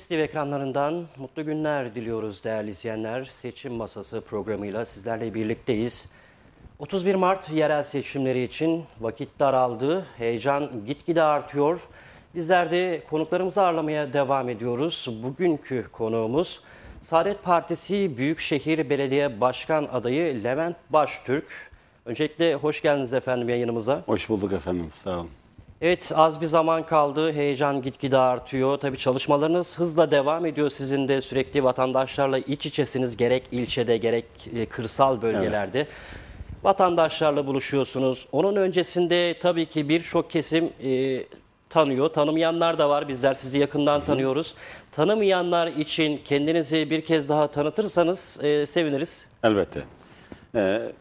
Nefis TV ekranlarından mutlu günler diliyoruz değerli izleyenler. Seçim Masası programıyla sizlerle birlikteyiz. 31 Mart yerel seçimleri için vakit daraldı, heyecan gitgide artıyor. Bizler de konuklarımızı ağırlamaya devam ediyoruz. Bugünkü konuğumuz Saadet Partisi Büyükşehir Belediye Başkan adayı Levent Baştürk. Öncelikle hoş geldiniz efendim yayınımıza. Hoş bulduk efendim, sağ olun. Evet az bir zaman kaldı. Heyecan gitgide artıyor. Tabii çalışmalarınız hızla devam ediyor. Sizin de sürekli vatandaşlarla iç içesiniz gerek ilçede gerek e, kırsal bölgelerde. Evet. Vatandaşlarla buluşuyorsunuz. Onun öncesinde tabii ki birçok kesim e, tanıyor. Tanımayanlar da var. Bizler sizi yakından tanıyoruz. Tanımayanlar için kendinizi bir kez daha tanıtırsanız e, seviniriz. Elbette. Ee,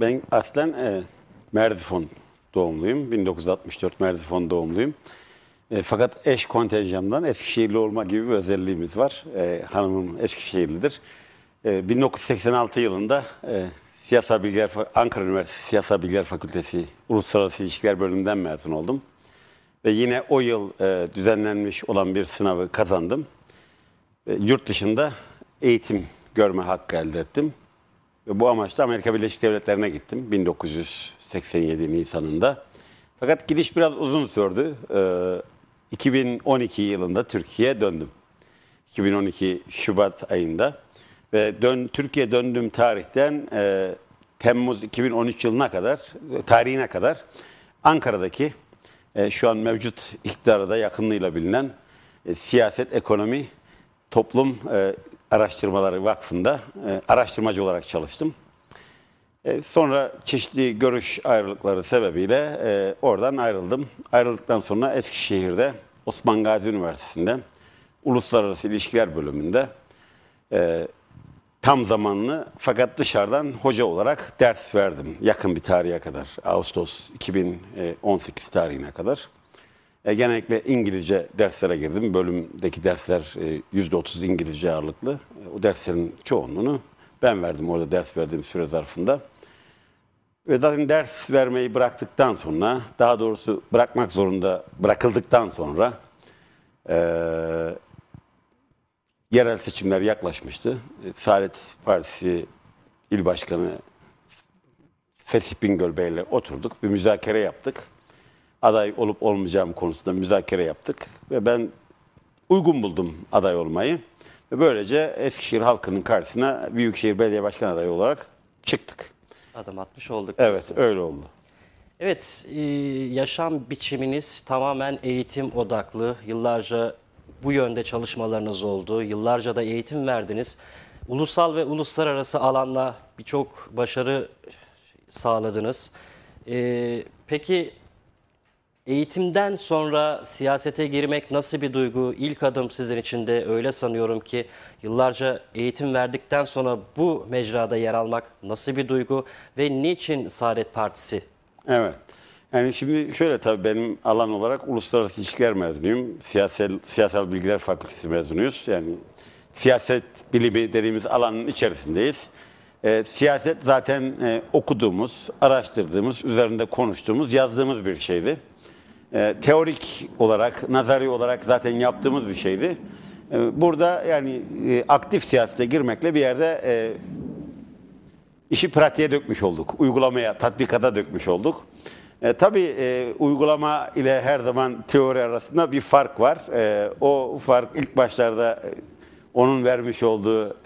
ben aslen e, Merdifon doğumluyum. 1964 Merdifon doğumluyum. E, fakat eş kontenjandan Eskişehirli olma gibi bir özelliğimiz var. E, hanımım Eskişehirlidir. E, 1986 yılında e, Siyasal Bilgiler Ankara Üniversitesi Siyasal Bilgiler Fakültesi Uluslararası İlişkiler Bölümünden mezun oldum. Ve yine o yıl e, düzenlenmiş olan bir sınavı kazandım. E, yurt dışında eğitim görme hakkı elde ettim. Ve bu amaçla Amerika Birleşik Devletleri'ne gittim 1987 Nisan'ında. Fakat gidiş biraz uzun sürdü. Ee, 2012 yılında Türkiye'ye döndüm. 2012 Şubat ayında ve dön Türkiye döndüğüm tarihten e, Temmuz 2013 yılına kadar e, tarihine kadar Ankara'daki e, şu an mevcut iktidara da yakınlığıyla bilinen e, siyaset, ekonomi, toplum, e, Araştırmaları Vakfı'nda e, araştırmacı olarak çalıştım. E, sonra çeşitli görüş ayrılıkları sebebiyle e, oradan ayrıldım. Ayrıldıktan sonra Eskişehir'de Osman Gazi Üniversitesi'nde Uluslararası İlişkiler Bölümünde e, tam zamanlı fakat dışarıdan hoca olarak ders verdim yakın bir tarihe kadar. Ağustos 2018 e, tarihine kadar. E, genellikle İngilizce derslere girdim. Bölümdeki dersler e, %30 İngilizce ağırlıklı. E, o derslerin çoğunluğunu ben verdim orada ders verdiğim süre zarfında. Ve zaten ders vermeyi bıraktıktan sonra, daha doğrusu bırakmak zorunda bırakıldıktan sonra e, yerel seçimler yaklaşmıştı. E, Saadet Partisi İl Başkanı Fesih Bingöl Bey'le oturduk, bir müzakere yaptık aday olup olmayacağım konusunda müzakere yaptık ve ben uygun buldum aday olmayı. Ve böylece Eskişehir halkının karşısına Büyükşehir Belediye Başkan adayı olarak çıktık. Adım atmış olduk. Evet diyorsunuz. öyle oldu. Evet e, yaşam biçiminiz tamamen eğitim odaklı. Yıllarca bu yönde çalışmalarınız oldu. Yıllarca da eğitim verdiniz. Ulusal ve uluslararası alanla birçok başarı sağladınız. E, peki Eğitimden sonra siyasete girmek nasıl bir duygu? İlk adım sizin için de öyle sanıyorum ki yıllarca eğitim verdikten sonra bu mecrada yer almak nasıl bir duygu ve niçin Saadet Partisi? Evet. Yani şimdi şöyle tabii benim alan olarak uluslararası ilişkiler mezunuyum. Siyasal, siyasal bilgiler fakültesi mezunuyuz. Yani siyaset bilimi dediğimiz alanın içerisindeyiz. E, siyaset zaten e, okuduğumuz, araştırdığımız, üzerinde konuştuğumuz, yazdığımız bir şeydi. Ee, teorik olarak, nazari olarak zaten yaptığımız bir şeydi. Ee, burada yani e, aktif siyasete girmekle bir yerde e, işi pratiğe dökmüş olduk. Uygulamaya, tatbikata dökmüş olduk. E, tabii e, uygulama ile her zaman teori arasında bir fark var. E, o fark ilk başlarda e, onun vermiş olduğu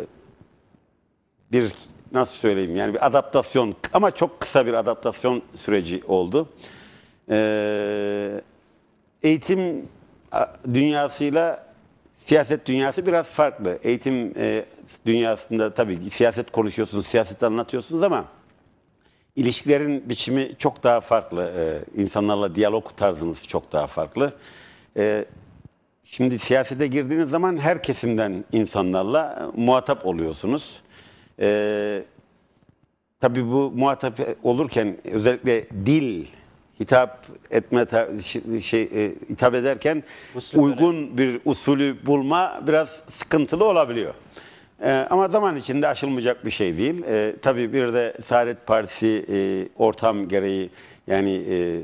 bir nasıl söyleyeyim yani bir adaptasyon ama çok kısa bir adaptasyon süreci oldu. Ee, eğitim dünyasıyla siyaset dünyası biraz farklı. Eğitim e, dünyasında tabii siyaset konuşuyorsunuz, siyaset anlatıyorsunuz ama ilişkilerin biçimi çok daha farklı. Ee, insanlarla diyalog tarzınız çok daha farklı. Ee, şimdi siyasete girdiğiniz zaman her kesimden insanlarla e, muhatap oluyorsunuz. tabii bu muhatap olurken özellikle dil hitap etme şey e, hitap ederken Usulü uygun öyle. bir usulü bulma biraz sıkıntılı olabiliyor. E, ama zaman içinde aşılmayacak bir şey değil. E, tabii bir de Saadet Partisi e, ortam gereği yani e,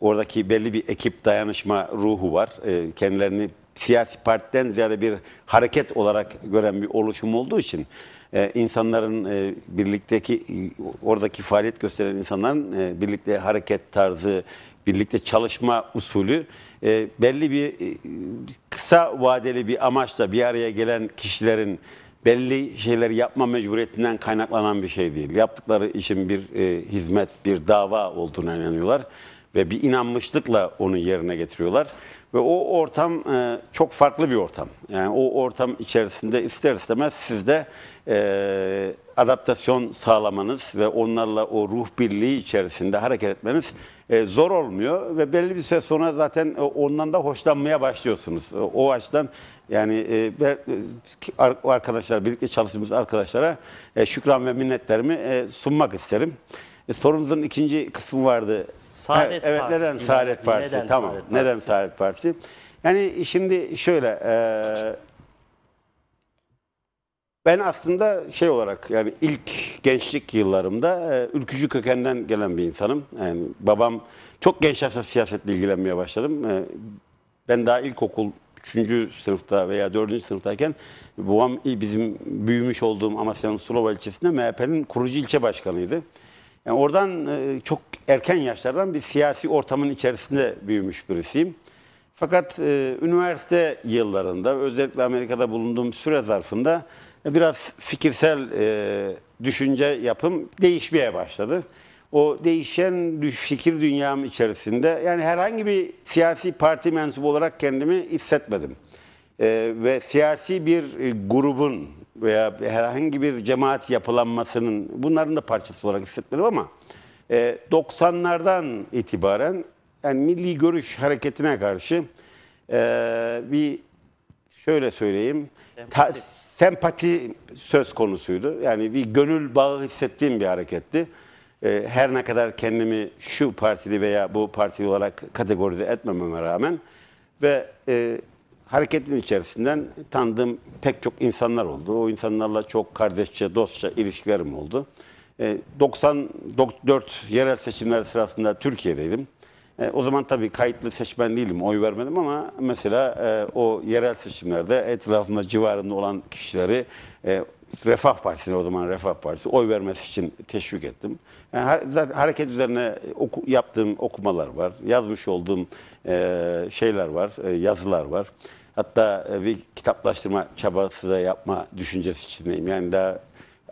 oradaki belli bir ekip dayanışma ruhu var. E, kendilerini siyasi partiden ziyade bir hareket olarak gören bir oluşum olduğu için e, insanların e, birlikteki oradaki faaliyet gösteren insanların e, birlikte hareket tarzı, birlikte çalışma usulü e, belli bir e, kısa vadeli bir amaçla bir araya gelen kişilerin belli şeyleri yapma mecburiyetinden kaynaklanan bir şey değil. Yaptıkları işin bir e, hizmet, bir dava olduğuna inanıyorlar ve bir inanmışlıkla onu yerine getiriyorlar. Ve o ortam e, çok farklı bir ortam. Yani o ortam içerisinde ister istemez sizde e, adaptasyon sağlamanız ve onlarla o ruh birliği içerisinde hareket etmeniz e, zor olmuyor ve belli bir süre sonra zaten e, ondan da hoşlanmaya başlıyorsunuz. O açıdan yani e, e, arkadaşlar birlikte çalıştığımız arkadaşlara e, şükran ve minnetlerimi e, sunmak isterim. E, sorunuzun ikinci kısmı vardı. Saadet evet, Partisi. Evet neden Saadet Partisi? Neden tamam. Saadet Partisi? Neden Saadet Partisi? Yani şimdi şöyle e, ben aslında şey olarak yani ilk gençlik yıllarımda e, ülkücü kökenden gelen bir insanım. Yani babam çok genç yaşta siyasetle ilgilenmeye başladım. E, ben daha ilkokul 3. sınıfta veya 4. sınıftayken babam bizim büyümüş olduğum Amasya'nın Sulova ilçesinde MHP'nin kurucu ilçe başkanıydı. Yani oradan e, çok erken yaşlardan bir siyasi ortamın içerisinde büyümüş birisiyim. Fakat e, üniversite yıllarında özellikle Amerika'da bulunduğum süre zarfında e, biraz fikirsel düşünce yapım değişmeye başladı. O değişen fikir dünyam içerisinde yani herhangi bir siyasi parti mensubu olarak kendimi hissetmedim. E, ve siyasi bir grubun veya herhangi bir cemaat yapılanmasının bunların da parçası olarak hissetmiyorum ama 90'lardan e, itibaren yani milli görüş hareketine karşı e, bir şöyle söyleyeyim sempati. Ta, sempati söz konusuydu. Yani bir gönül bağı hissettiğim bir hareketti. E, her ne kadar kendimi şu partili veya bu partili olarak kategorize etmememe rağmen ve hareketin içerisinden tanıdığım pek çok insanlar oldu. O insanlarla çok kardeşçe, dostça ilişkilerim oldu. 94 e, yerel seçimler sırasında Türkiye'deydim. E, o zaman tabii kayıtlı seçmen değilim, oy vermedim ama mesela e, o yerel seçimlerde etrafında, civarında olan kişileri Refah Partisi'ne o zaman Refah Partisi oy vermesi için teşvik ettim. Yani hareket üzerine oku, yaptığım okumalar var. Yazmış olduğum e, şeyler var, e, yazılar var. Hatta e, bir kitaplaştırma çabası da yapma düşüncesi içindeyim. Yani daha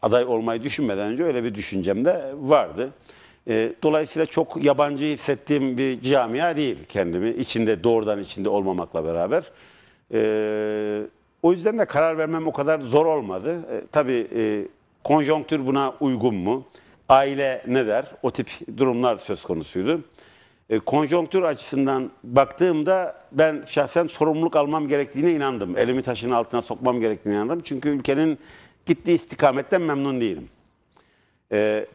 aday olmayı düşünmeden önce öyle bir düşüncem de vardı. E, dolayısıyla çok yabancı hissettiğim bir camia değil kendimi. İçinde doğrudan içinde olmamakla beraber. E, o yüzden de karar vermem o kadar zor olmadı. E, tabii e, konjonktür buna uygun mu? Aile ne der? O tip durumlar söz konusuydu. E, konjonktür açısından baktığımda ben şahsen sorumluluk almam gerektiğine inandım. Elimi taşın altına sokmam gerektiğine inandım. Çünkü ülkenin gittiği istikametten memnun değilim. E,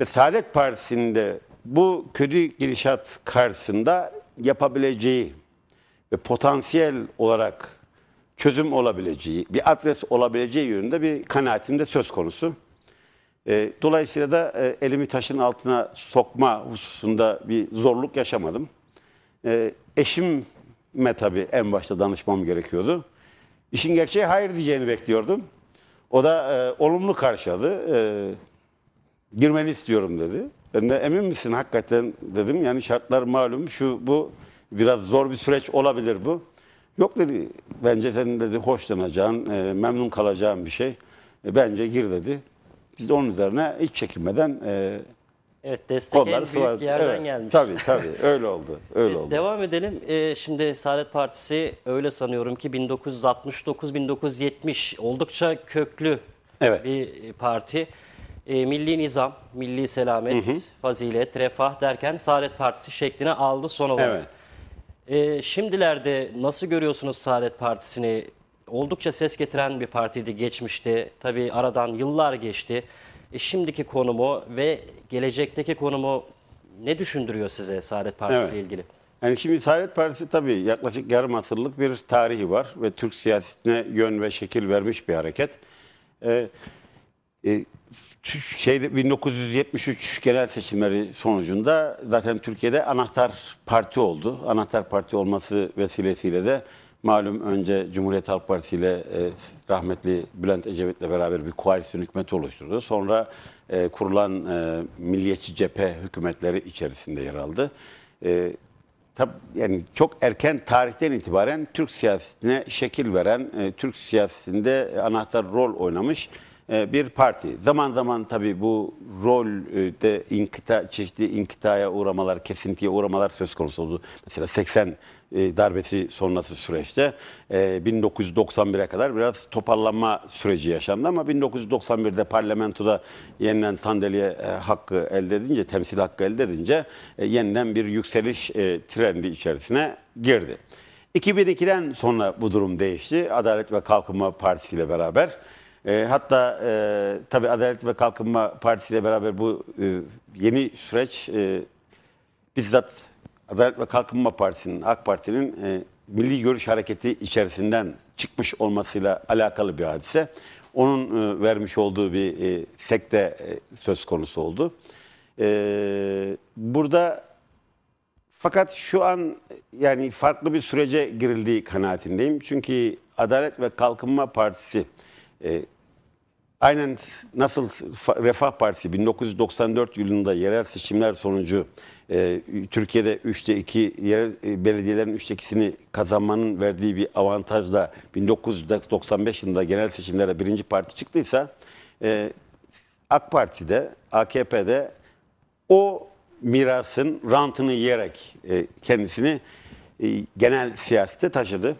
ve Saadet Partisi'nde bu kötü gidişat karşısında yapabileceği ve potansiyel olarak çözüm olabileceği, bir adres olabileceği yönünde bir kanaatimde söz konusu. E, dolayısıyla da e, elimi taşın altına sokma hususunda bir zorluk yaşamadım. E, eşime tabii en başta danışmam gerekiyordu. İşin gerçeği hayır diyeceğini bekliyordum. O da e, olumlu karşıladı. E, girmeni istiyorum dedi. Ben de emin misin hakikaten dedim. Yani şartlar malum şu bu biraz zor bir süreç olabilir bu. Yok dedi bence senin dedi hoşlanacağın, e, memnun kalacağın bir şey. E, bence gir dedi. Biz de onun üzerine hiç çekinmeden e, Evet destek en büyük sıvar- yerden evet, gelmiş. Tabii tabii öyle oldu. Öyle oldu. Devam edelim. Ee, şimdi Saadet Partisi öyle sanıyorum ki 1969-1970 oldukça köklü Evet. bir e, parti. Ee, milli nizam, milli selamet, fazilet, refah derken Saadet Partisi şeklini aldı son olarak. Evet. Ee, şimdilerde nasıl görüyorsunuz Saadet Partisi'ni? Oldukça ses getiren bir partiydi geçmişte. Tabii aradan yıllar geçti. E, şimdiki konumu ve gelecekteki konumu ne düşündürüyor size Saadet Partisi ile ilgili? Yani şimdi Saadet Partisi tabii yaklaşık yarım asırlık bir tarihi var ve Türk siyasetine yön ve şekil vermiş bir hareket. Ee, e, şey 1973 genel seçimleri sonucunda zaten Türkiye'de anahtar parti oldu. Anahtar parti olması vesilesiyle de malum önce Cumhuriyet Halk Partisi ile e, rahmetli Bülent Ecevit'le beraber bir koalisyon hükümeti oluşturdu. Sonra e, kurulan e, milliyetçi cephe hükümetleri içerisinde yer aldı. E, tab yani çok erken tarihten itibaren Türk siyasetine şekil veren, e, Türk siyasetinde anahtar rol oynamış e, bir parti. Zaman zaman tabii bu rolde e, inkıta çeşitli inkitaya uğramalar, kesintiye uğramalar söz konusu oldu. Mesela 80 e, darbesi sonrası süreçte 1991'e kadar biraz toparlanma süreci yaşandı ama 1991'de parlamentoda yeniden sandalye hakkı elde edince, temsil hakkı elde edince yeniden bir yükseliş trendi içerisine girdi. 2002'den sonra bu durum değişti. Adalet ve Kalkınma Partisi ile beraber e, hatta e, tabii Adalet ve Kalkınma Partisi ile beraber bu e, yeni süreç e, bizzat Adalet ve Kalkınma Partisi'nin, AK Parti'nin e, Milli Görüş Hareketi içerisinden çıkmış olmasıyla alakalı bir hadise. Onun e, vermiş olduğu bir e, sekte e, söz konusu oldu. E, burada fakat şu an yani farklı bir sürece girildiği kanaatindeyim. Çünkü Adalet ve Kalkınma Partisi e, aynen nasıl Refah Partisi 1994 yılında yerel seçimler sonucu e, Türkiye'de 3'te 2 yerel e, belediyelerin 3'te 2'sini kazanmanın verdiği bir avantajla 1995 yılında genel seçimlerde birinci parti çıktıysa e, AK Parti'de, AKP'de o mirasın rantını yiyerek e, kendisini e, genel siyasete taşıdı.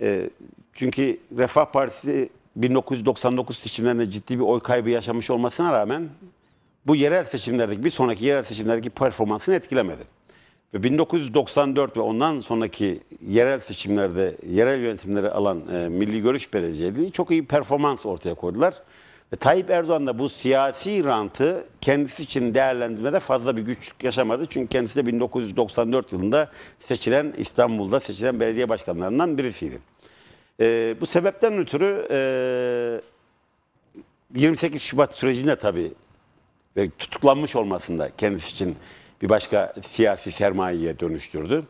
E, çünkü Refah Partisi 1999 seçimlerinde ciddi bir oy kaybı yaşamış olmasına rağmen bu yerel seçimlerdeki bir sonraki yerel seçimlerdeki performansını etkilemedi. Ve 1994 ve ondan sonraki yerel seçimlerde yerel yönetimleri alan e, Milli Görüş Belediyeliği çok iyi performans ortaya koydular. Ve Tayyip Erdoğan da bu siyasi rantı kendisi için değerlendirmede fazla bir güçlük yaşamadı. Çünkü kendisi de 1994 yılında seçilen İstanbul'da seçilen belediye başkanlarından birisiydi. E, bu sebepten ötürü e, 28 Şubat sürecinde tabii ve tutuklanmış olmasında kendisi için bir başka siyasi sermayeye dönüştürdü.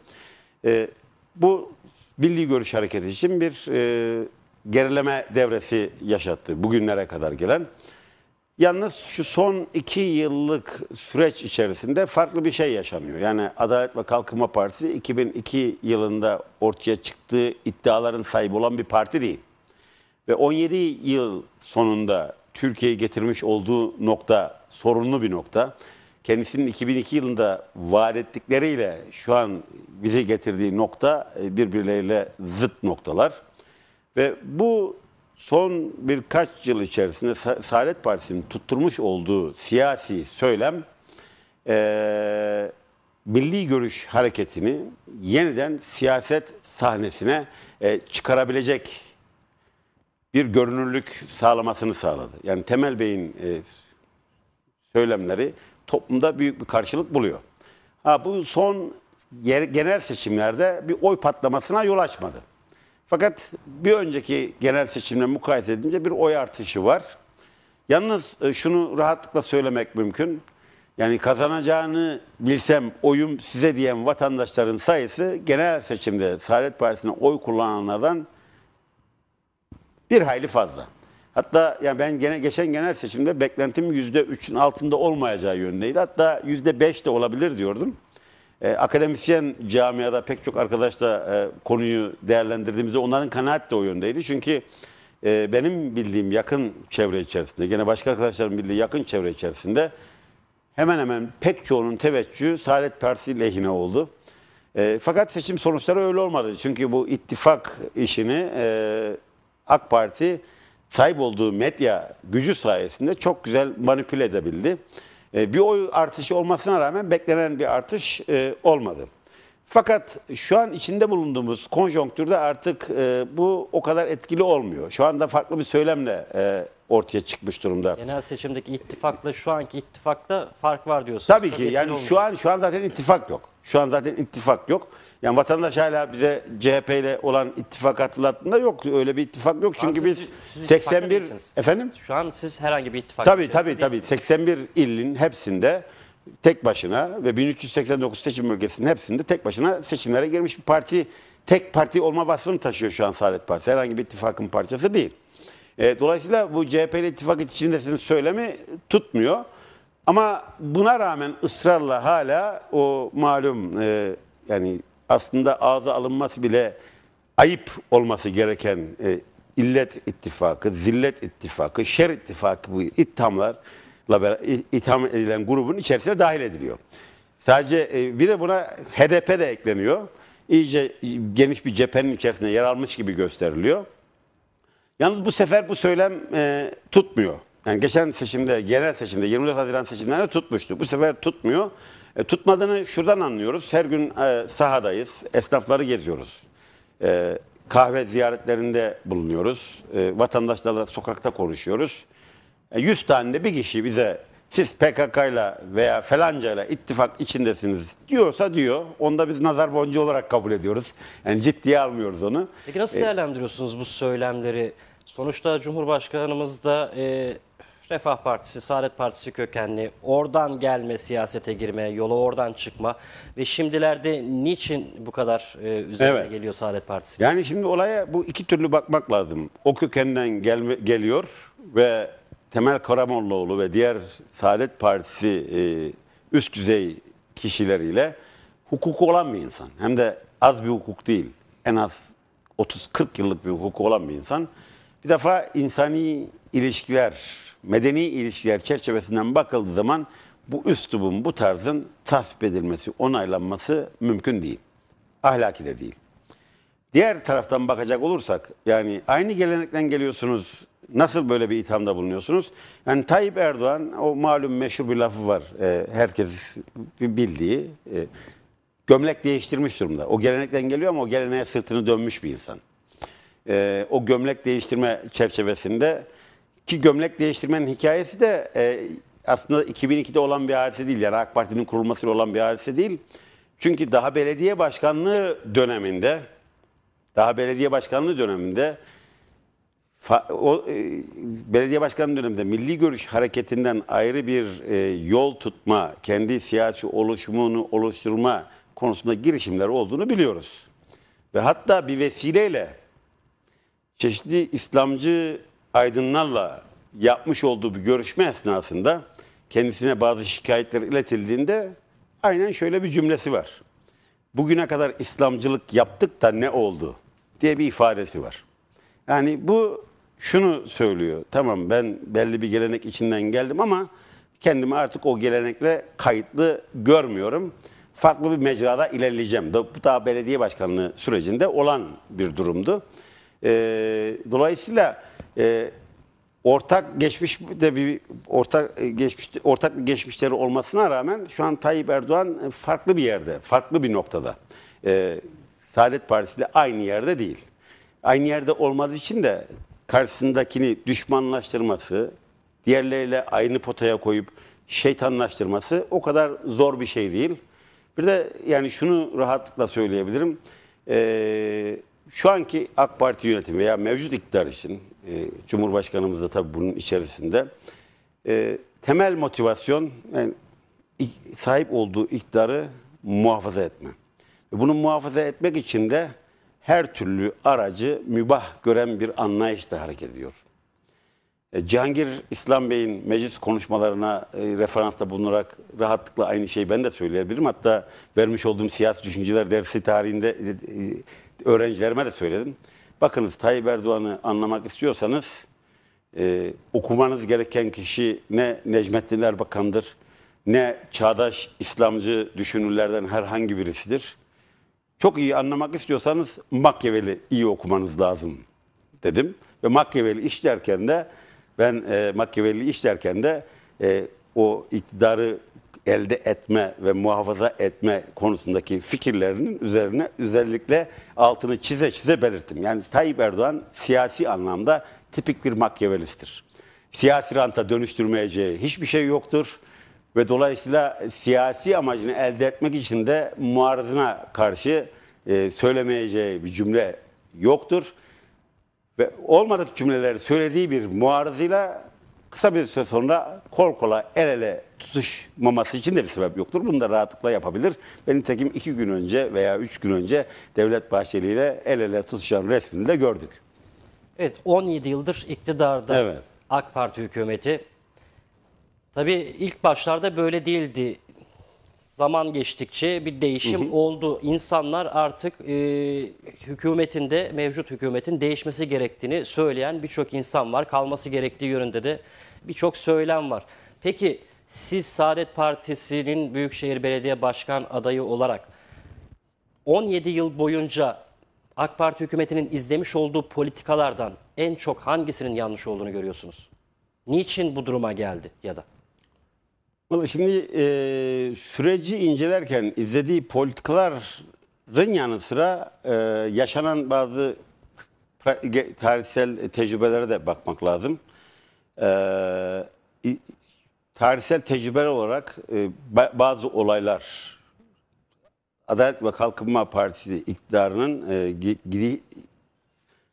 E, bu Milli Görüş Hareketi için bir e, gerileme devresi yaşattı bugünlere kadar gelen. Yalnız şu son iki yıllık süreç içerisinde farklı bir şey yaşanıyor. Yani Adalet ve Kalkınma Partisi 2002 yılında ortaya çıktığı iddiaların sahibi olan bir parti değil. Ve 17 yıl sonunda Türkiye'yi getirmiş olduğu nokta sorunlu bir nokta. Kendisinin 2002 yılında vaat ettikleriyle şu an bizi getirdiği nokta e, birbirleriyle zıt noktalar. Ve bu son birkaç yıl içerisinde Saadet Partisi'nin tutturmuş olduğu siyasi söylem e, milli görüş hareketini yeniden siyaset sahnesine e, çıkarabilecek bir görünürlük sağlamasını sağladı. Yani Temel Bey'in e, söylemleri toplumda büyük bir karşılık buluyor. Ha bu son yer, genel seçimlerde bir oy patlamasına yol açmadı. Fakat bir önceki genel seçimle mukayese edince bir oy artışı var. Yalnız e, şunu rahatlıkla söylemek mümkün. Yani kazanacağını bilsem oyum size diyen vatandaşların sayısı genel seçimde Saadet Partisi'ne oy kullananlardan bir hayli fazla. Hatta yani ben gene geçen genel seçimde beklentim %3'ün altında olmayacağı yönündeydi. Hatta %5 de olabilir diyordum e, akademisyen camiada pek çok arkadaşla e, konuyu değerlendirdiğimizde onların kanaat de o yöndeydi. Çünkü e, benim bildiğim yakın çevre içerisinde, gene başka arkadaşların bildiği yakın çevre içerisinde hemen hemen pek çoğunun teveccühü Saadet Partisi lehine oldu. E, fakat seçim sonuçları öyle olmadı. Çünkü bu ittifak işini e, AK Parti sahip olduğu medya gücü sayesinde çok güzel manipüle edebildi. E, bir oy artışı olmasına rağmen beklenen bir artış e, olmadı. Fakat şu an içinde bulunduğumuz konjonktürde artık e, bu o kadar etkili olmuyor. Şu anda farklı bir söylemle ortaya çıkmış durumda. Genel seçimdeki ittifakla şu anki ittifakta fark var diyorsunuz. Tabii ki. Yani şu an şu an zaten ittifak yok. Şu an zaten ittifak yok. Yani vatandaş hala bize CHP ile olan ittifak hatırlattığında yok. Öyle bir ittifak yok. Çünkü siz, biz siz 81 efendim? Şu an siz herhangi bir ittifak Tabii tabii tabii. 81 ilin hepsinde tek başına ve 1389 seçim bölgesinin hepsinde tek başına seçimlere girmiş bir parti. Tek parti olma vasfını taşıyor şu an Saadet Partisi. Herhangi bir ittifakın parçası değil. E, dolayısıyla bu CHP ile ittifak içindesinin söylemi tutmuyor. Ama buna rağmen ısrarla hala o malum e, yani aslında ağza alınması bile ayıp olması gereken e, illet ittifakı, zillet ittifakı, şer ittifakı bu ithamlarla beraber itham edilen grubun içerisine dahil ediliyor. Sadece e, bir de buna HDP de ekleniyor. İyice e, geniş bir cephenin içerisinde yer almış gibi gösteriliyor. Yalnız bu sefer bu söylem e, tutmuyor. Yani geçen seçimde, genel seçimde 24 Haziran seçimlerinde tutmuştu. Bu sefer tutmuyor. E, tutmadığını şuradan anlıyoruz. Her gün e, sahadayız, esnafları geziyoruz. E, kahve ziyaretlerinde bulunuyoruz. E, vatandaşlarla sokakta konuşuyoruz. E, 100 tane de bir kişi bize siz PKK'yla veya falanca ile ittifak içindesiniz diyorsa diyor. Onda biz nazar boncuğu olarak kabul ediyoruz. Yani ciddiye almıyoruz onu. Peki nasıl e, değerlendiriyorsunuz bu söylemleri? Sonuçta Cumhurbaşkanımız da e, Refah Partisi, Saadet Partisi kökenli, oradan gelme siyasete girme, yolu oradan çıkma ve şimdilerde niçin bu kadar e, üzerine evet. geliyor Saadet Partisi? Yani şimdi olaya bu iki türlü bakmak lazım. O kökenden gelme, geliyor ve Temel Karamollaoğlu ve diğer Saadet Partisi e, üst düzey kişileriyle hukuk olan bir insan. Hem de az bir hukuk değil. En az 30-40 yıllık bir hukuk olan bir insan bir defa insani ilişkiler, medeni ilişkiler çerçevesinden bakıldığı zaman bu üslubun, bu tarzın tasvip edilmesi, onaylanması mümkün değil. Ahlaki de değil. Diğer taraftan bakacak olursak, yani aynı gelenekten geliyorsunuz, nasıl böyle bir ithamda bulunuyorsunuz? Yani Tayyip Erdoğan, o malum meşhur bir lafı var, e, herkes bildiği, e, gömlek değiştirmiş durumda. O gelenekten geliyor ama o geleneğe sırtını dönmüş bir insan e, o gömlek değiştirme çerçevesinde ki gömlek değiştirmenin hikayesi de e, aslında 2002'de olan bir hadise değil. Yani AK Parti'nin kurulmasıyla olan bir hadise değil. Çünkü daha belediye başkanlığı döneminde daha belediye başkanlığı döneminde o, e, belediye başkanlığı döneminde milli görüş hareketinden ayrı bir e, yol tutma, kendi siyasi oluşumunu oluşturma konusunda girişimler olduğunu biliyoruz. Ve hatta bir vesileyle çeşitli İslamcı aydınlarla yapmış olduğu bir görüşme esnasında kendisine bazı şikayetler iletildiğinde aynen şöyle bir cümlesi var. Bugüne kadar İslamcılık yaptık da ne oldu diye bir ifadesi var. Yani bu şunu söylüyor. Tamam ben belli bir gelenek içinden geldim ama kendimi artık o gelenekle kayıtlı görmüyorum. Farklı bir mecrada ilerleyeceğim. Bu daha belediye başkanlığı sürecinde olan bir durumdu. E, dolayısıyla e, ortak geçmişte bir ortak e, geçmiş ortak bir geçmişleri olmasına rağmen şu an Tayyip Erdoğan e, farklı bir yerde, farklı bir noktada. E, Saadet Partisi ile aynı yerde değil. Aynı yerde olmadığı için de karşısındakini düşmanlaştırması, diğerleriyle aynı potaya koyup şeytanlaştırması o kadar zor bir şey değil. Bir de yani şunu rahatlıkla söyleyebilirim. Eee şu anki AK Parti yönetimi veya mevcut iktidar için e, Cumhurbaşkanımız da tabii bunun içerisinde e, temel motivasyon yani, sahip olduğu iktidarı muhafaza etme. Bunu muhafaza etmek için de her türlü aracı mübah gören bir anlayışla hareket ediyor. E, Cihangir İslam Bey'in meclis konuşmalarına e, referansta bulunarak rahatlıkla aynı şeyi ben de söyleyebilirim. Hatta vermiş olduğum siyasi düşünceler dersi tarihinde e, öğrencilerime de söyledim. Bakınız Tayyip Erdoğan'ı anlamak istiyorsanız e, okumanız gereken kişi ne Necmettin Erbakan'dır ne çağdaş İslamcı düşünürlerden herhangi birisidir. Çok iyi anlamak istiyorsanız Machiavelli iyi okumanız lazım dedim. Ve Machiavelli işlerken de ben e, Machiavelli işlerken de e, o iktidarı elde etme ve muhafaza etme konusundaki fikirlerinin üzerine özellikle altını çize çize belirttim. Yani Tayyip Erdoğan siyasi anlamda tipik bir makyavelisttir. Siyasi ranta dönüştürmeyeceği hiçbir şey yoktur ve dolayısıyla siyasi amacını elde etmek için de muarızına karşı e, söylemeyeceği bir cümle yoktur. Ve olmadık cümleleri söylediği bir muarızıyla kısa bir süre sonra kol kola el ele tutuşmaması için de bir sebep yoktur. Bunu da rahatlıkla yapabilir. Ben nitekim iki gün önce veya üç gün önce Devlet Bahçeli ile el ele tutuşan resmini de gördük. Evet 17 yıldır iktidarda evet. AK Parti hükümeti. Tabii ilk başlarda böyle değildi. Zaman geçtikçe bir değişim hı hı. oldu. İnsanlar artık e, hükümetin de mevcut hükümetin değişmesi gerektiğini söyleyen birçok insan var. Kalması gerektiği yönünde de birçok söylem var. Peki siz Saadet Partisi'nin Büyükşehir Belediye Başkan adayı olarak 17 yıl boyunca AK Parti hükümetinin izlemiş olduğu politikalardan en çok hangisinin yanlış olduğunu görüyorsunuz? Niçin bu duruma geldi ya da? Valla şimdi e, süreci incelerken izlediği politikaların yanı sıra e, yaşanan bazı tarihsel tecrübelere de bakmak lazım. E, tarihsel tecrübe olarak e, bazı olaylar Adalet ve Kalkınma Partisi iktidarının e, gidi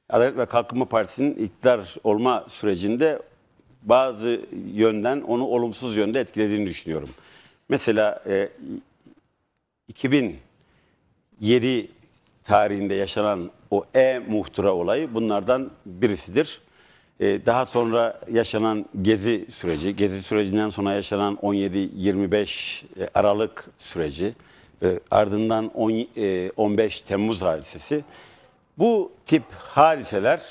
Adalet ve Kalkınma Partisi'nin iktidar olma sürecinde bazı yönden onu olumsuz yönde etkilediğini düşünüyorum. Mesela e, 2007 tarihinde yaşanan o E muhtıra olayı bunlardan birisidir. Ee, daha sonra yaşanan gezi süreci, gezi sürecinden sonra yaşanan 17-25 e, Aralık süreci ve ardından 10, 15 e, Temmuz hadisesi. Bu tip hadiseler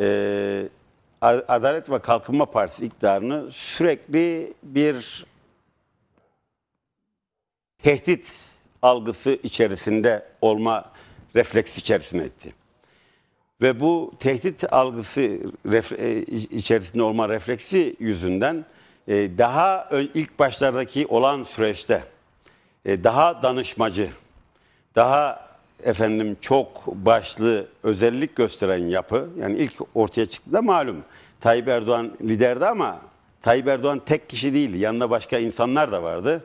e, Adalet ve Kalkınma Partisi iktidarını sürekli bir tehdit algısı içerisinde olma refleksi içerisine etti. Ve bu tehdit algısı e, içerisinde olma refleksi yüzünden e, daha ilk başlardaki olan süreçte e, daha danışmacı, daha efendim çok başlı özellik gösteren yapı yani ilk ortaya çıktığında malum Tayyip Erdoğan liderdi ama Tayyip Erdoğan tek kişi değildi. Yanında başka insanlar da vardı.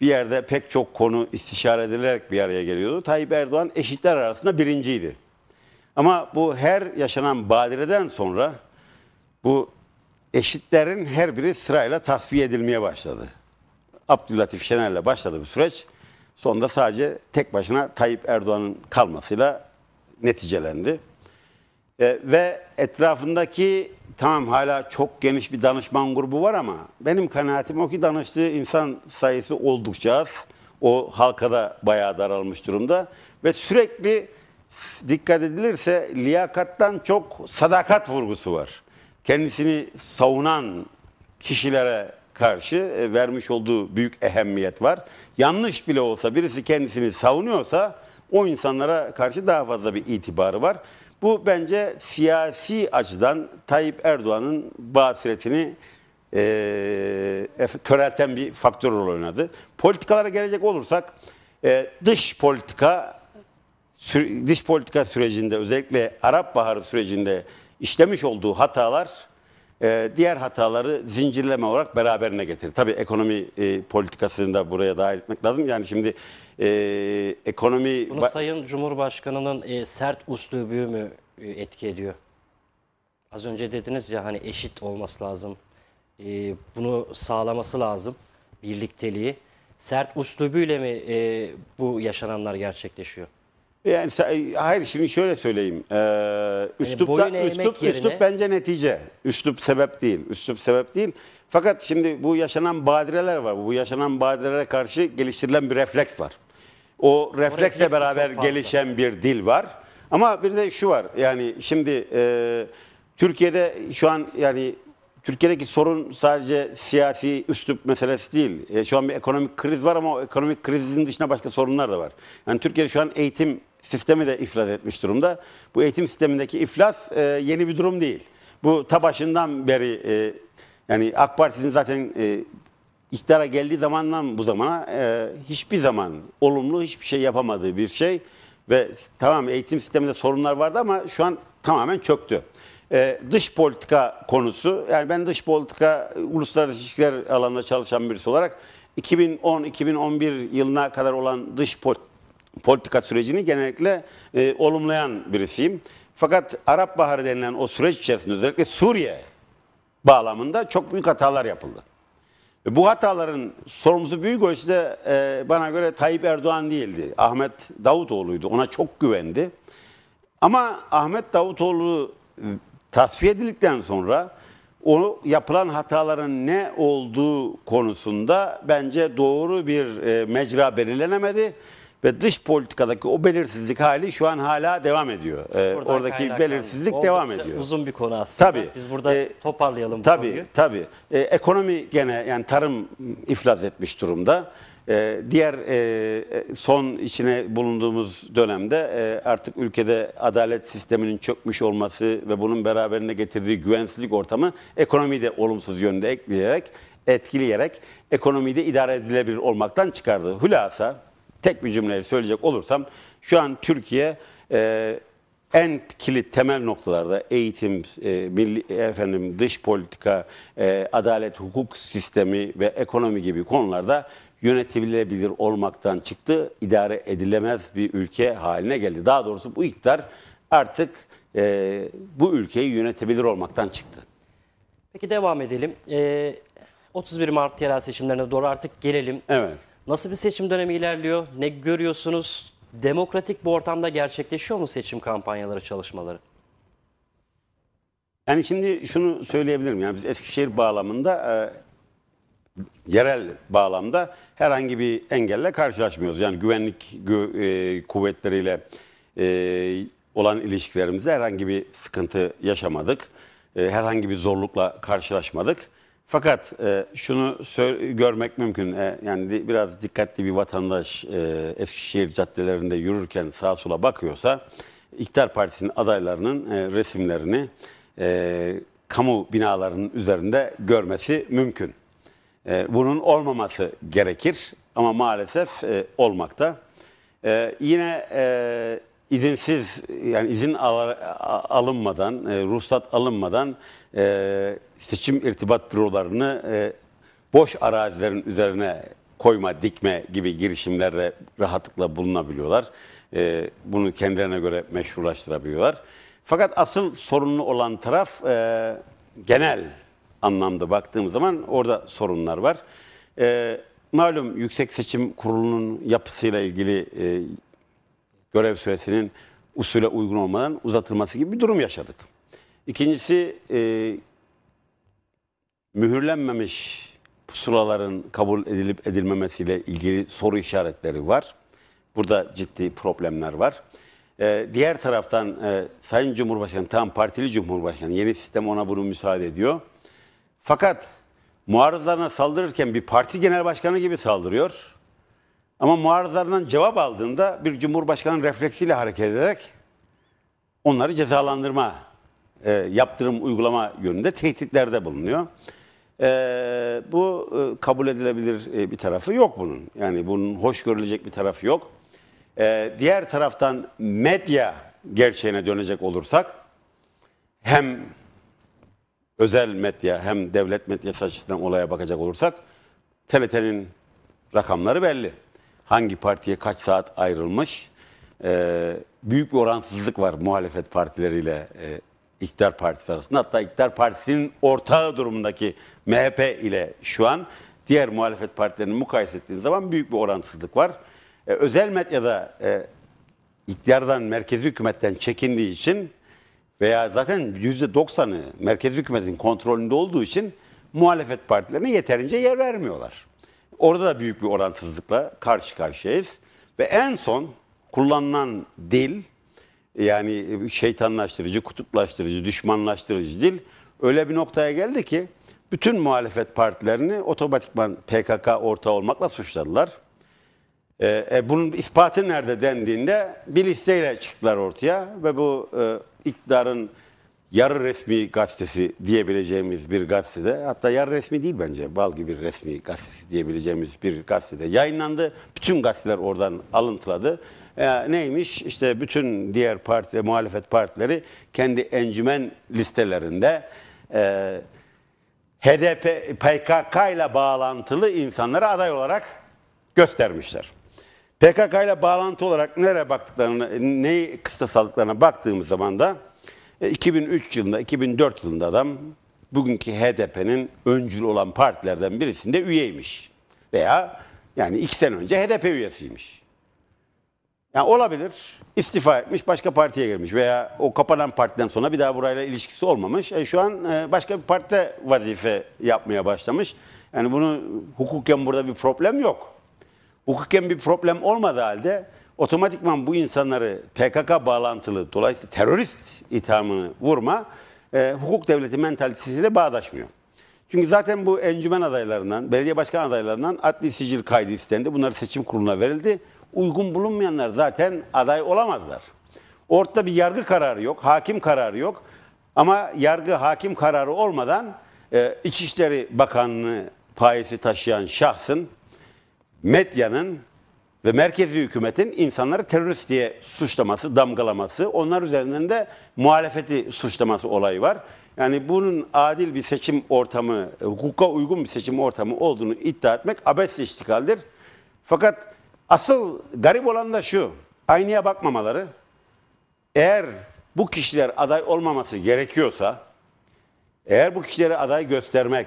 Bir yerde pek çok konu istişare edilerek bir araya geliyordu. Tayyip Erdoğan eşitler arasında birinciydi. Ama bu her yaşanan badireden sonra bu eşitlerin her biri sırayla tasfiye edilmeye başladı. Abdülatif Şener'le başladı bu süreç. Sonunda sadece tek başına Tayyip Erdoğan'ın kalmasıyla neticelendi. E, ve etrafındaki tamam hala çok geniş bir danışman grubu var ama benim kanaatim o ki danıştığı insan sayısı oldukça az. O halkada bayağı daralmış durumda ve sürekli dikkat edilirse liyakattan çok sadakat vurgusu var. Kendisini savunan kişilere karşı e, vermiş olduğu büyük ehemmiyet var. Yanlış bile olsa birisi kendisini savunuyorsa o insanlara karşı daha fazla bir itibarı var. Bu bence siyasi açıdan Tayyip Erdoğan'ın basiretini e, körelten bir faktör rol oynadı. Politikalara gelecek olursak e, dış politika dış politika sürecinde özellikle Arap Baharı sürecinde işlemiş olduğu hatalar e, diğer hataları zincirleme olarak beraberine getirir. Tabii ekonomi e, politikasını da buraya dahil etmek lazım. Yani şimdi e, ekonomi... Bunu Sayın Cumhurbaşkanı'nın e, sert üslubü mü e, etki ediyor? Az önce dediniz ya hani eşit olması lazım. bunu sağlaması lazım. Birlikteliği. Sert üslubuyla mi bu yaşananlar gerçekleşiyor? Yani hayır şimdi şöyle söyleyeyim. Ee, hani üslupta, boyun eğmek üslup, yerine- üslup bence netice. Üslup sebep değil. Üslup sebep değil. Fakat şimdi bu yaşanan badireler var. Bu yaşanan badirelere karşı geliştirilen bir refleks var. O refleksle beraber gelişen bir dil var. Ama bir de şu var. Yani şimdi e, Türkiye'de şu an yani Türkiye'deki sorun sadece siyasi üslup meselesi değil. E, şu an bir ekonomik kriz var ama o ekonomik krizin dışında başka sorunlar da var. Yani Türkiye'de şu an eğitim sistemi de iflas etmiş durumda. Bu eğitim sistemindeki iflas e, yeni bir durum değil. Bu ta başından beri e, yani AK Parti'nin zaten e, iktidara geldiği zamandan bu zamana e, hiçbir zaman olumlu hiçbir şey yapamadığı bir şey ve tamam eğitim sisteminde sorunlar vardı ama şu an tamamen çöktü. E, dış politika konusu yani ben dış politika uluslararası ilişkiler alanında çalışan birisi olarak 2010-2011 yılına kadar olan dış politika politika sürecini genellikle e, olumlayan birisiyim. Fakat Arap Baharı denilen o süreç içerisinde özellikle Suriye bağlamında çok büyük hatalar yapıldı. E, bu hataların sorumlusu büyük ölçüde e, bana göre Tayyip Erdoğan değildi. Ahmet Davutoğlu'ydu. Ona çok güvendi. Ama Ahmet Davutoğlu e, tasfiye edildikten sonra o yapılan hataların ne olduğu konusunda bence doğru bir e, mecra belirlenemedi ve dış politikadaki o belirsizlik hali şu an hala devam ediyor. Ee, oradaki belirsizlik O devam ediyor. Uzun bir konu aslında. Tabii. Biz burada Ee, toparlayalım bu tabii, konuyu. Tabii. Ee, ekonomi gene yani tarım iflas etmiş durumda. Ee, diğer e, son içine bulunduğumuz dönemde e, artık ülkede adalet sisteminin çökmüş olması ve bunun beraberinde getirdiği güvensizlik ortamı ekonomiyi de olumsuz yönde ekleyerek etkileyerek ekonomiyi de idare edilebilir olmaktan çıkardı. Hülasa tek bir cümleyle söyleyecek olursam şu an Türkiye e, en kilit temel noktalarda eğitim, e, milli, efendim dış politika, e, adalet, hukuk sistemi ve ekonomi gibi konularda yönetilebilir olmaktan çıktı, idare edilemez bir ülke haline geldi. Daha doğrusu bu iktidar artık e, bu ülkeyi yönetebilir olmaktan çıktı. Peki devam edelim. E, 31 Mart yerel seçimlerine doğru artık gelelim. Evet. Nasıl bir seçim dönemi ilerliyor? Ne görüyorsunuz? Demokratik bu ortamda gerçekleşiyor mu seçim kampanyaları, çalışmaları? Yani şimdi şunu söyleyebilirim. Yani biz Eskişehir bağlamında e, yerel bağlamda herhangi bir engelle karşılaşmıyoruz. Yani güvenlik gü, e, kuvvetleriyle e, olan ilişkilerimizde herhangi bir sıkıntı yaşamadık. E, herhangi bir zorlukla karşılaşmadık. Fakat e, şunu görmek mümkün. E, yani biraz dikkatli bir vatandaş e, Eskişehir caddelerinde yürürken sağa sola bakıyorsa İktidar Partisi'nin adaylarının e, resimlerini e, kamu binalarının üzerinde görmesi mümkün. E, bunun olmaması gerekir ama maalesef e, olmakta. E, yine e, izinsiz yani izin al alınmadan, e, ruhsat alınmadan e, seçim irtibat bürolarını e, boş arazilerin üzerine koyma, dikme gibi girişimlerde rahatlıkla bulunabiliyorlar. E, bunu kendilerine göre meşrulaştırabiliyorlar. Fakat asıl sorunlu olan taraf e, genel anlamda baktığımız zaman orada sorunlar var. E, malum Yüksek Seçim Kurulu'nun yapısıyla ilgili e, görev süresinin usule uygun olmadan uzatılması gibi bir durum yaşadık. İkincisi e, mühürlenmemiş pusulaların kabul edilip edilmemesiyle ilgili soru işaretleri var. Burada ciddi problemler var. E, diğer taraftan e, Sayın Cumhurbaşkanı, tam partili Cumhurbaşkanı, yeni sistem ona bunu müsaade ediyor. Fakat muarızlarına saldırırken bir parti genel başkanı gibi saldırıyor. Ama muarızlardan cevap aldığında bir cumhurbaşkanının refleksiyle hareket ederek onları cezalandırma e, yaptırım uygulama yönünde tehditlerde bulunuyor. E, bu e, kabul edilebilir e, bir tarafı yok bunun. Yani bunun hoş görülecek bir tarafı yok. E, diğer taraftan medya gerçeğine dönecek olursak hem özel medya hem devlet medyası açısından olaya bakacak olursak TRT'nin rakamları belli. Hangi partiye kaç saat ayrılmış, e, büyük bir oransızlık var muhalefet partileriyle e, İktidar Partisi arasında. Hatta İktidar Partisi'nin ortağı durumundaki MHP ile şu an diğer muhalefet partilerini mukayese ettiğiniz zaman büyük bir oransızlık var. E, özel medyada e, iktidardan, merkezi hükümetten çekindiği için veya zaten %90'ı merkezi hükümetin kontrolünde olduğu için muhalefet partilerine yeterince yer vermiyorlar. Orada da büyük bir oransızlıkla karşı karşıyayız. Ve en son kullanılan dil yani e, şeytanlaştırıcı, kutuplaştırıcı, düşmanlaştırıcı dil öyle bir noktaya geldi ki bütün muhalefet partilerini otomatikman PKK ortağı olmakla suçladılar. E, e, bunun ispatı nerede dendiğinde bir listeyle çıktılar ortaya ve bu e, iktidarın yarı resmi gazetesi diyebileceğimiz bir gazetede hatta yarı resmi değil bence bal gibi resmi gazetesi diyebileceğimiz bir gazetede yayınlandı. Bütün gazeteler oradan alıntıladı. E, neymiş? İşte bütün diğer parti, muhalefet partileri kendi encümen listelerinde e, HDP, PKK ile bağlantılı insanları aday olarak göstermişler. PKK ile bağlantı olarak nereye baktıklarını, neyi kısa aldıklarına baktığımız zaman da 2003 e, yılında, 2004 yılında adam bugünkü HDP'nin öncül olan partilerden birisinde üyeymiş. Veya yani iki sene önce HDP üyesiymiş. Yani olabilir. İstifa etmiş, başka partiye girmiş veya o kapanan partiden sonra bir daha burayla ilişkisi olmamış. E, şu an e, başka bir partide vazife yapmaya başlamış. Yani bunu hukuken burada bir problem yok. Hukuken bir problem olmadığı halde otomatikman bu insanları PKK bağlantılı, dolayısıyla terörist ithamını vurma e, hukuk devleti mentalitesiyle bağdaşmıyor. Çünkü zaten bu encümen adaylarından, belediye başkan adaylarından adli sicil kaydı istendi. Bunlar seçim kuruluna verildi uygun bulunmayanlar zaten aday olamazlar. Ortada bir yargı kararı yok, hakim kararı yok. Ama yargı hakim kararı olmadan e, İçişleri Bakanlığı payesi taşıyan şahsın, medyanın ve merkezi hükümetin insanları terörist diye suçlaması, damgalaması, onlar üzerinden de muhalefeti suçlaması olayı var. Yani bunun adil bir seçim ortamı, hukuka uygun bir seçim ortamı olduğunu iddia etmek abes iştikaldir. Fakat Asıl garip olan da şu. Aynaya bakmamaları. Eğer bu kişiler aday olmaması gerekiyorsa, eğer bu kişilere aday göstermek,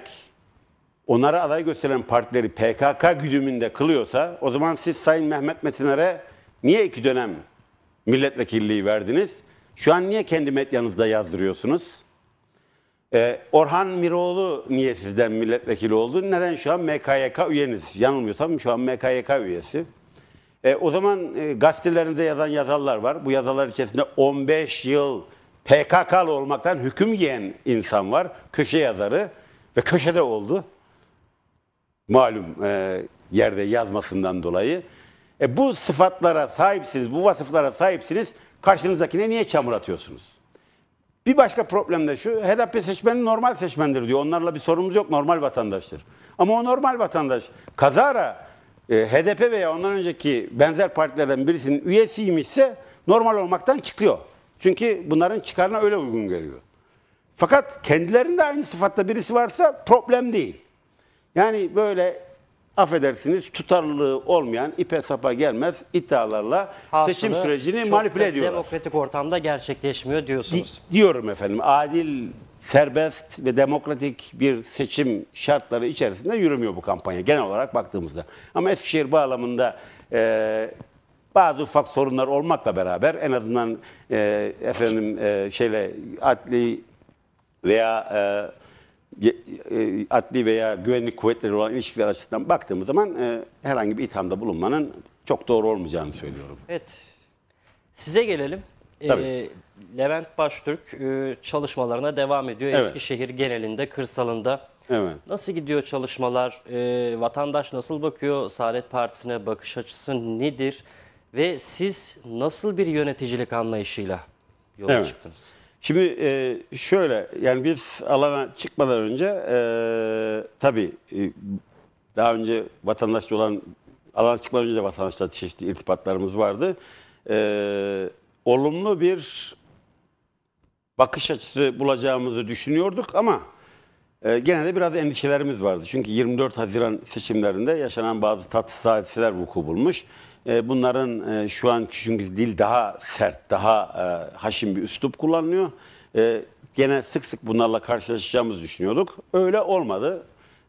onlara aday gösteren partileri PKK güdümünde kılıyorsa, o zaman siz Sayın Mehmet Metiner'e niye iki dönem milletvekilliği verdiniz? Şu an niye kendi medyanızda yazdırıyorsunuz? Ee, Orhan Miroğlu niye sizden milletvekili oldu? Neden şu an MKYK üyeniz? Yanılmıyorsam şu an MKYK üyesi. E, o zaman e, gazetelerinde yazan yazarlar var. Bu yazarlar içerisinde 15 yıl PKK'lı olmaktan hüküm yiyen insan var. Köşe yazarı ve köşede oldu. Malum e, yerde yazmasından dolayı. E, bu sıfatlara sahipsiniz, bu vasıflara sahipsiniz. Karşınızdakine niye çamur atıyorsunuz? Bir başka problem de şu, HDP seçmeni normal seçmendir diyor. Onlarla bir sorunumuz yok, normal vatandaştır. Ama o normal vatandaş kazara ee, HDP veya ondan önceki benzer partilerden birisinin üyesiymişse normal olmaktan çıkıyor. Çünkü bunların çıkarına öyle uygun geliyor. Fakat kendilerinde aynı sıfatta birisi varsa problem değil. Yani böyle affedersiniz tutarlılığı olmayan ipe sapa gelmez iddialarla Aslında seçim sürecini manipüle ediyorlar. Demokratik ortamda gerçekleşmiyor diyorsunuz. Di diyorum efendim. Adil serbest ve demokratik bir seçim şartları içerisinde yürümüyor bu kampanya genel olarak baktığımızda. Ama Eskişehir bağlamında e, bazı ufak sorunlar olmakla beraber en azından e, efendim e, şeyle adli veya e, e adli veya güvenlik kuvvetleri olan ilişkiler açısından baktığımız zaman e, herhangi bir ithamda bulunmanın çok doğru olmayacağını söylüyorum. Evet. Size gelelim. Tabii. E, Levent Baştürk e, çalışmalarına devam ediyor. Evet. Eskişehir genelinde, kırsalında. Evet. Nasıl gidiyor çalışmalar? E, vatandaş nasıl bakıyor? Saadet Partisi'ne bakış açısı nedir? Ve siz nasıl bir yöneticilik anlayışıyla yola evet. çıktınız? Şimdi e, şöyle yani biz alana çıkmadan önce e, tabii e, daha önce vatandaşla olan alana çıkmadan önce vatandaşla çeşitli irtibatlarımız vardı. E, olumlu bir bakış açısı bulacağımızı düşünüyorduk ama e, gene de biraz endişelerimiz vardı. Çünkü 24 Haziran seçimlerinde yaşanan bazı tatsız hadiseler vuku bulmuş. E, bunların e, şu an çünkü dil daha sert, daha e, haşin bir üslup kullanılıyor. E, gene sık sık bunlarla karşılaşacağımızı düşünüyorduk. Öyle olmadı.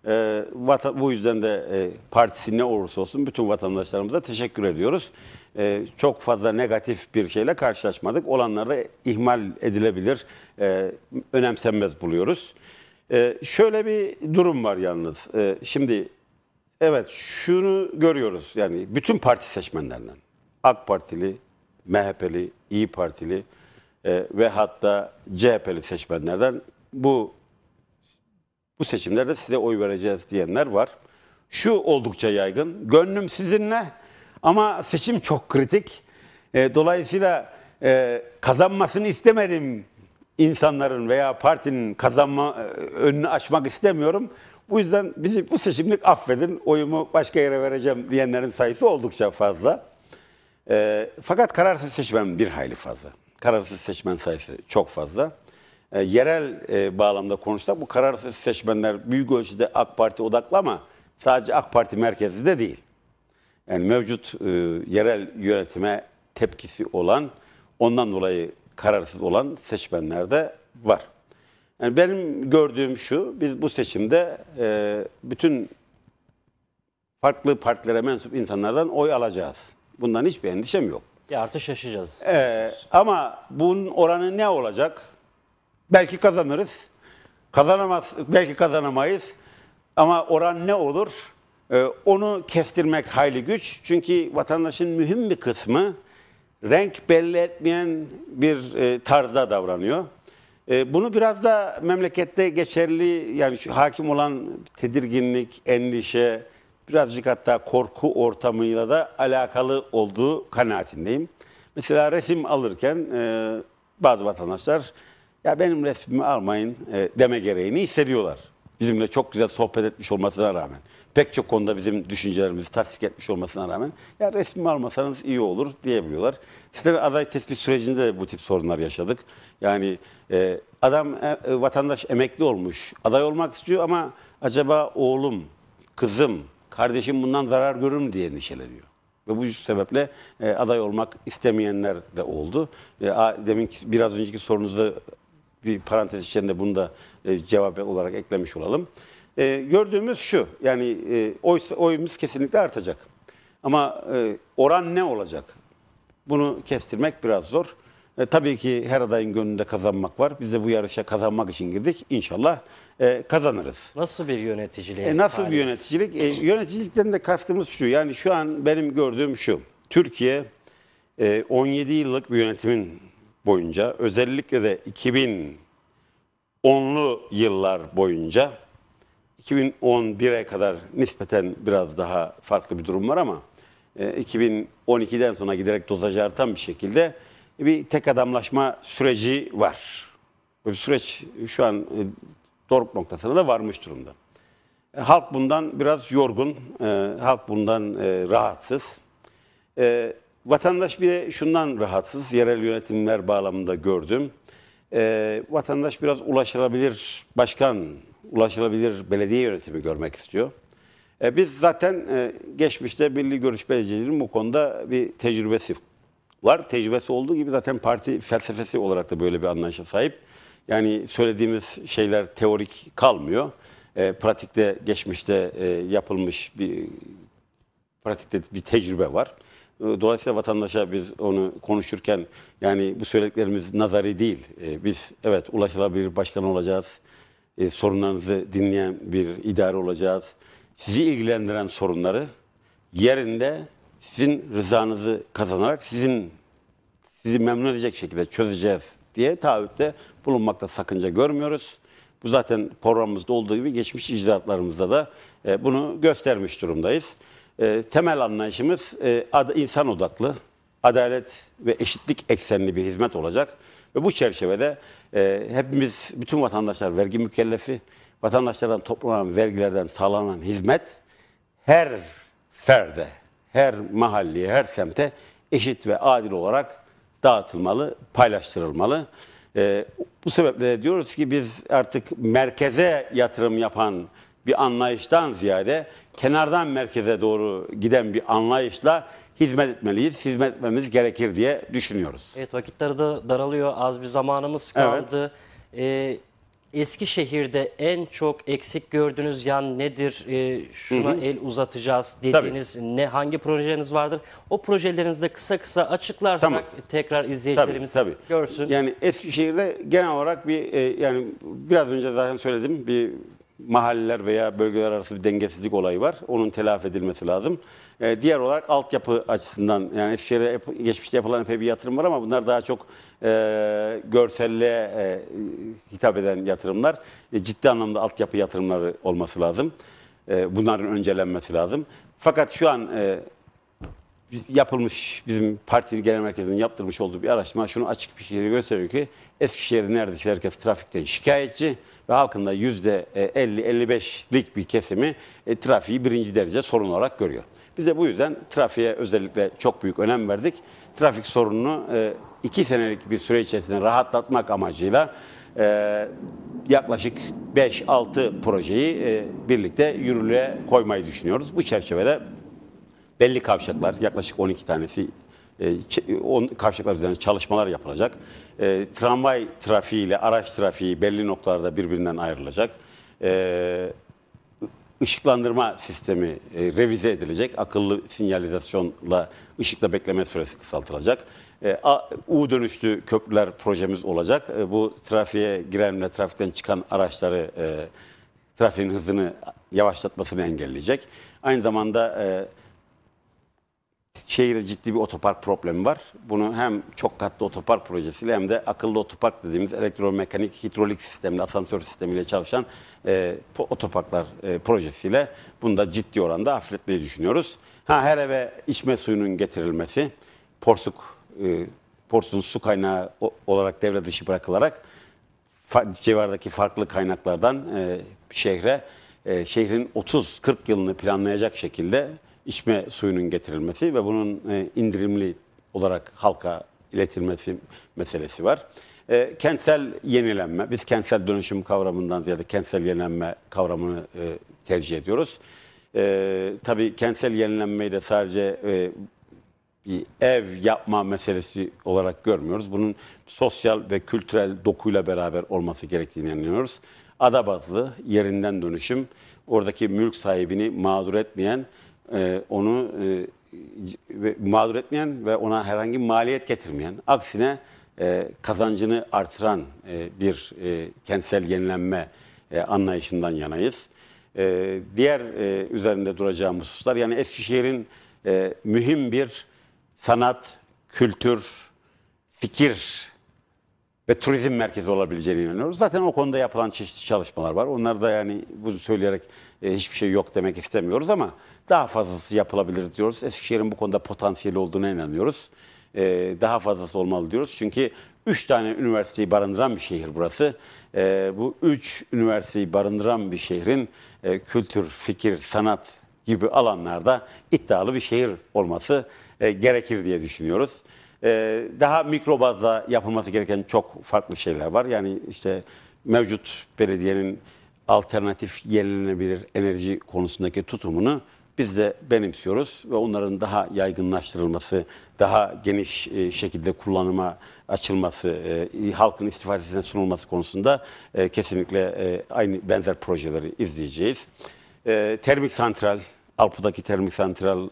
E, vatan, bu yüzden de e, partisi ne olursa olsun bütün vatandaşlarımıza teşekkür ediyoruz. E, çok fazla negatif bir şeyle karşılaşmadık. Olanları ihmal edilebilir, e, önemsenmez buluyoruz. E, şöyle bir durum var yalnız. şimdi evet şunu görüyoruz yani bütün parti seçmenlerinden AK Partili, MHP'li, İyi Partili ve hatta CHP'li seçmenlerden bu bu seçimlerde size oy vereceğiz diyenler var. Şu oldukça yaygın. Gönlüm sizinle ama seçim çok kritik. E, dolayısıyla e, kazanmasını istemedim insanların veya partinin kazanma e, önünü açmak istemiyorum. Bu yüzden bizi bu seçimlik affedin, oyumu başka yere vereceğim diyenlerin sayısı oldukça fazla. E, fakat kararsız seçmen bir hayli fazla. Kararsız seçmen sayısı çok fazla. E, yerel e, bağlamda konuşsak bu kararsız seçmenler büyük ölçüde AK Parti odaklı ama sadece AK Parti merkezinde değil yani mevcut e, yerel yönetime tepkisi olan, ondan dolayı kararsız olan seçmenler de var. Yani benim gördüğüm şu, biz bu seçimde e, bütün farklı partilere mensup insanlardan oy alacağız. Bundan hiçbir endişem yok. Ya artı şaşacağız. Ee, ama bunun oranı ne olacak? Belki kazanırız. Kazanamaz, belki kazanamayız. Ama oran ne olur? Ee, onu kestirmek hayli güç. Çünkü vatandaşın mühim bir kısmı renk belli etmeyen bir e, tarzda davranıyor. E, bunu biraz da memlekette geçerli yani şu hakim olan tedirginlik, endişe, birazcık hatta korku ortamıyla da alakalı olduğu kanaatindeyim. Mesela resim alırken e, bazı vatandaşlar ya benim resmimi almayın deme gereğini hissediyorlar. Bizimle çok güzel sohbet etmiş olmasına rağmen pek çok konuda bizim düşüncelerimizi tasdik etmiş olmasına rağmen ya resmi almasanız iyi olur diyebiliyorlar. Sistem aday tespit sürecinde de bu tip sorunlar yaşadık. Yani e, adam e, e, vatandaş emekli olmuş, aday olmak istiyor ama acaba oğlum, kızım, kardeşim bundan zarar görür mü diye endişeleniyor. Ve bu sebeple e, aday olmak istemeyenler de oldu. E, a, demin biraz önceki sorunuzu bir parantez içinde bunu da e, cevap olarak eklemiş olalım. E, gördüğümüz şu, yani e, oy, oyumuz kesinlikle artacak. Ama e, oran ne olacak? Bunu kestirmek biraz zor. E, tabii ki her adayın gönlünde kazanmak var. Biz de bu yarışa kazanmak için girdik. İnşallah e, kazanırız. Nasıl bir yöneticilik? E, nasıl bir yöneticilik? E, yöneticilikten de kastımız şu. Yani şu an benim gördüğüm şu. Türkiye e, 17 yıllık bir yönetimin boyunca özellikle de 2010'lu yıllar boyunca 2011'e kadar nispeten biraz daha farklı bir durum var ama 2012'den e, sonra giderek dozaj artan bir şekilde bir tek adamlaşma süreci var. Bu süreç şu an e, doruk noktasına da varmış durumda. E, halk bundan biraz yorgun, halk bundan rahatsız. Vatandaş bir de şundan rahatsız, yerel yönetimler bağlamında gördüm. Vatandaş biraz ulaşılabilir başkan ulaşılabilir belediye yönetimi görmek istiyor. E, biz zaten e, geçmişte milli görüş belediyecilerin bu konuda bir tecrübesi var. Tecrübesi olduğu gibi zaten parti felsefesi olarak da böyle bir anlayışa sahip. Yani söylediğimiz şeyler teorik kalmıyor. E, pratikte geçmişte e, yapılmış bir pratikte bir tecrübe var. E, dolayısıyla vatandaşa biz onu konuşurken yani bu söylediklerimiz nazari değil. E, biz evet ulaşılabilir başkan olacağız e, sorunlarınızı dinleyen bir idare olacağız. Sizi ilgilendiren sorunları yerinde sizin rızanızı kazanarak sizin sizi memnun edecek şekilde çözeceğiz diye taahhütte bulunmakta sakınca görmüyoruz. Bu zaten programımızda olduğu gibi geçmiş icraatlarımızda da e, bunu göstermiş durumdayız. E, temel anlayışımız e, ad, insan odaklı, adalet ve eşitlik eksenli bir hizmet olacak. Ve bu çerçevede e, hepimiz, bütün vatandaşlar vergi mükellefi, vatandaşlardan toplanan vergilerden sağlanan hizmet her ferde, her mahalleye, her semte eşit ve adil olarak dağıtılmalı, paylaştırılmalı. E, bu sebeple de diyoruz ki biz artık merkeze yatırım yapan bir anlayıştan ziyade kenardan merkeze doğru giden bir anlayışla hizmet etmeliyiz, hizmet etmemiz gerekir diye düşünüyoruz. Evet vakitler de daralıyor, az bir zamanımız kaldı. Evet. Ee, Eskişehir'de en çok eksik gördüğünüz yan nedir, ee, şuna Hı -hı. el uzatacağız dediğiniz Tabii. ne hangi projeniz vardır? O projelerinizi de kısa kısa açıklarsak tamam. tekrar izleyicilerimiz Tabii. Tabii. görsün. Yani Eskişehir'de genel olarak bir e, yani biraz önce zaten söyledim bir mahalleler veya bölgeler arası bir dengesizlik olayı var. Onun telafi edilmesi lazım. Ee, diğer olarak altyapı açısından yani Eskişehir'de yap- geçmişte yapılan epey bir yatırım var ama bunlar daha çok e, görselliğe e, hitap eden yatırımlar. E, ciddi anlamda altyapı yatırımları olması lazım. E, bunların öncelenmesi lazım. Fakat şu an e, yapılmış bizim parti genel merkezinin yaptırmış olduğu bir araştırma şunu açık bir şekilde gösteriyor ki Eskişehir neredeyse herkes trafikten şikayetçi ve halkın da %50-55'lik bir kesimi e, trafiği birinci derece sorun olarak görüyor. Biz de bu yüzden trafiğe özellikle çok büyük önem verdik. Trafik sorununu e, iki senelik bir süre içerisinde rahatlatmak amacıyla e, yaklaşık 5-6 projeyi e, birlikte yürürlüğe koymayı düşünüyoruz. Bu çerçevede belli kavşaklar yaklaşık 12 tanesi ee, on, kavşaklar üzerinde çalışmalar yapılacak. E, tramvay trafiği ile araç trafiği belli noktalarda birbirinden ayrılacak. E, ışıklandırma sistemi e, revize edilecek. Akıllı sinyalizasyonla ışıkta bekleme süresi kısaltılacak. E, A, U dönüşlü köprüler projemiz olacak. E, bu trafiğe giren ve trafikten çıkan araçları e, trafiğin hızını yavaşlatmasını engelleyecek. Aynı zamanda e, şehirde ciddi bir otopark problemi var. Bunu hem çok katlı otopark projesiyle hem de akıllı otopark dediğimiz elektromekanik hidrolik sistemle, asansör sistemiyle çalışan e, otoparklar e, projesiyle bunu da ciddi oranda hafifletmeyi düşünüyoruz. Ha, her eve içme suyunun getirilmesi, porsuk, e, porsun su kaynağı olarak devre dışı bırakılarak fa, civardaki farklı kaynaklardan e, şehre, e, şehrin 30-40 yılını planlayacak şekilde içme suyunun getirilmesi ve bunun e, indirimli olarak halka iletilmesi meselesi var. E, kentsel yenilenme, biz kentsel dönüşüm kavramından ziyade kentsel yenilenme kavramını e, tercih ediyoruz. E, tabii kentsel yenilenmeyi de sadece bir ev yapma meselesi olarak görmüyoruz. Bunun sosyal ve kültürel dokuyla beraber olması gerektiğini anlıyoruz. Adabatlı yerinden dönüşüm, oradaki mülk sahibini mağdur etmeyen e, onu e, mağdur etmeyen ve ona herhangi bir maliyet getirmeyen, aksine e, kazancını artıran e, bir e, kentsel yenilenme e, anlayışından yanayız. E, diğer e, üzerinde duracağımız hususlar yani Eskişehir'in e, mühim bir sanat, kültür, fikir ve turizm merkezi olabileceğine inanıyoruz. Zaten o konuda yapılan çeşitli çalışmalar var. Onları da yani bunu söyleyerek e, hiçbir şey yok demek istemiyoruz ama daha fazlası yapılabilir diyoruz. Eskişehir'in bu konuda potansiyeli olduğuna inanıyoruz. E, daha fazlası olmalı diyoruz. Çünkü 3 tane üniversiteyi barındıran bir şehir burası. E, bu 3 üniversiteyi barındıran bir şehrin kültür, fikir, sanat gibi alanlarda iddialı bir şehir olması gerekir diye düşünüyoruz. Ee, daha mikrobazda yapılması gereken çok farklı şeyler var. Yani işte mevcut belediyenin alternatif yenilenebilir enerji konusundaki tutumunu biz de benimsiyoruz ve onların daha yaygınlaştırılması, daha geniş e, şekilde kullanıma açılması, e, halkın istifadesine sunulması konusunda e, kesinlikle aynı benzer projeleri izleyeceğiz. termik santral, Alpudaki termik santral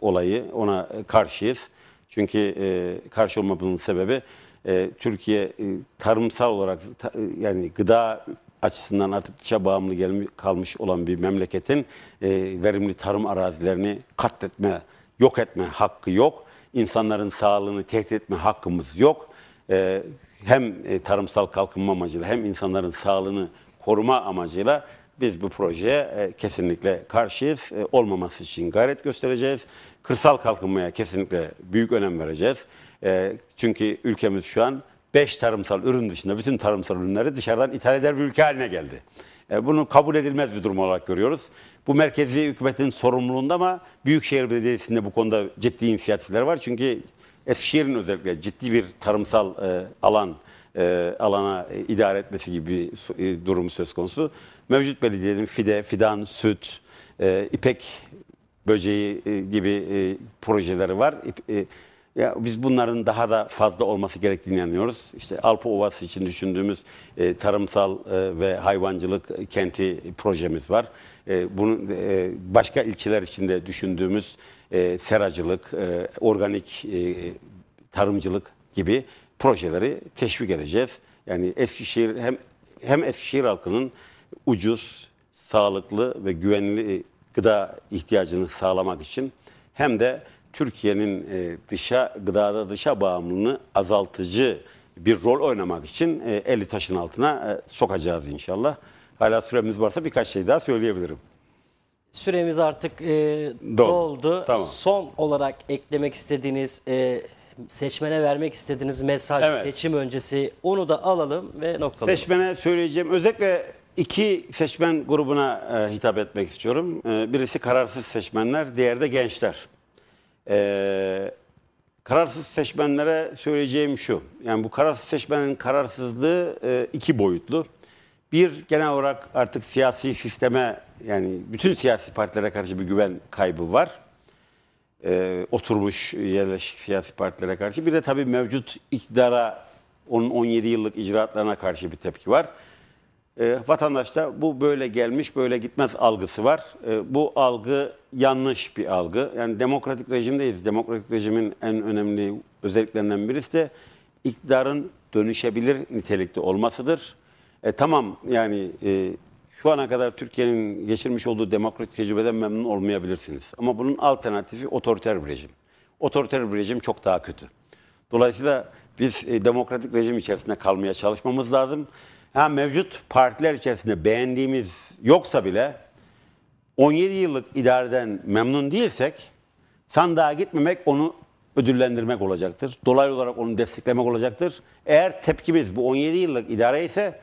olayı ona karşıyız. Çünkü e, karşı olmamızın sebebi e, Türkiye e, tarımsal olarak ta, e, yani gıda açısından artık dışa bağımlı gelmiş, kalmış olan bir memleketin e, verimli tarım arazilerini katletme, yok etme hakkı yok. İnsanların sağlığını tehdit etme hakkımız yok. E, hem e, tarımsal kalkınma amacıyla hem insanların sağlığını koruma amacıyla biz bu projeye e, kesinlikle karşıyız. E, olmaması için gayret göstereceğiz. Kırsal kalkınmaya kesinlikle büyük önem vereceğiz. E, çünkü ülkemiz şu an 5 tarımsal ürün dışında bütün tarımsal ürünleri dışarıdan ithal eder bir ülke haline geldi. bunu kabul edilmez bir durum olarak görüyoruz. Bu merkezi hükümetin sorumluluğunda ama Büyükşehir Belediyesi'nde bu konuda ciddi inisiyatifler var. Çünkü Eskişehir'in özellikle ciddi bir tarımsal e, alan e, alana idare etmesi gibi bir e, durum söz konusu. Mevcut belediyelerin fide, fidan, süt, e, ipek böceği e, gibi e, projeleri var. İp, e, ya biz bunların daha da fazla olması gerektiğini anlıyoruz. İşte Alpa Ovası için düşündüğümüz e, tarımsal e, ve hayvancılık kenti projemiz var. E, bunun e, başka ilçeler içinde düşündüğümüz e, seracılık, e, organik e, tarımcılık gibi projeleri teşvik edeceğiz. Yani Eskişehir hem hem Eskişehir halkının ucuz, sağlıklı ve güvenli e, gıda ihtiyacını sağlamak için hem de Türkiye'nin e, dışa gıdada dışa bağımlılığını azaltıcı bir rol oynamak için e, eli taşın altına sokacağız inşallah. Hala süremiz varsa birkaç şey daha söyleyebilirim. Süremiz artık e, doldu. doldu. Tamam. Son olarak eklemek istediğiniz e, seçmene vermek istediğiniz mesaj, Evet. seçim öncesi onu da alalım ve noktalayalım. Seçmene söyleyeceğim. Özellikle iki seçmen grubuna e, hitap etmek istiyorum. E, birisi kararsız seçmenler, diğer de gençler. E, kararsız seçmenlere söyleyeceğim şu. Yani bu kararsız seçmenin kararsızlığı e, iki boyutlu. Bir, genel olarak artık siyasi sisteme yani bütün siyasi partilere karşı bir güven kaybı var e, oturmuş yerleşik siyasi partilere karşı. Bir de tabii mevcut iktidara, onun 17 yıllık icraatlarına karşı bir tepki var. E, vatandaşta bu böyle gelmiş, böyle gitmez algısı var. E, bu algı yanlış bir algı. Yani demokratik rejimdeyiz. Demokratik rejimin en önemli özelliklerinden birisi de iktidarın dönüşebilir nitelikte olmasıdır. E, tamam yani e, şu ana kadar Türkiye'nin geçirmiş olduğu demokratik tecrübeden memnun olmayabilirsiniz. Ama bunun alternatifi otoriter bir rejim. Otoriter bir rejim çok daha kötü. Dolayısıyla biz e, demokratik rejim içerisinde kalmaya çalışmamız lazım. Ha, mevcut partiler içerisinde beğendiğimiz yoksa bile 17 yıllık idareden memnun değilsek sandığa gitmemek onu ödüllendirmek olacaktır. Dolaylı olarak onu desteklemek olacaktır. Eğer tepkimiz bu 17 yıllık idare ise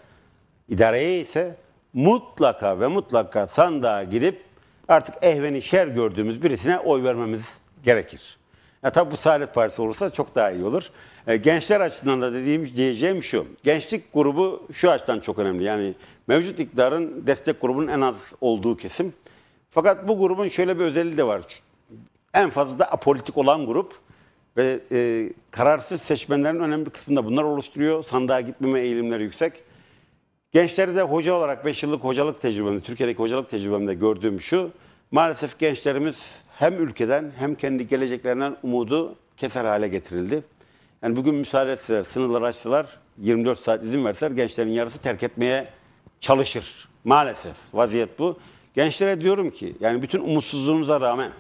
idareye ise mutlaka ve mutlaka sandığa gidip artık ehveni şer gördüğümüz birisine oy vermemiz gerekir. Ya tabi bu Saadet Partisi olursa çok daha iyi olur. E, gençler açısından da dediğim diyeceğim şu. Gençlik grubu şu açıdan çok önemli. Yani mevcut iktidarın destek grubunun en az olduğu kesim. Fakat bu grubun şöyle bir özelliği de var. En fazla da apolitik olan grup ve e, kararsız seçmenlerin önemli bir kısmında bunlar oluşturuyor. Sandığa gitmeme eğilimleri yüksek. Gençleri de hoca olarak 5 yıllık hocalık tecrübemde, Türkiye'deki hocalık tecrübemde gördüğüm şu. Maalesef gençlerimiz hem ülkeden hem kendi geleceklerinden umudu keser hale getirildi. Yani bugün müsaade etseler, sınırlar açsalar, 24 saat izin verseler gençlerin yarısı terk etmeye çalışır. Maalesef vaziyet bu. Gençlere diyorum ki yani bütün umutsuzluğumuza rağmen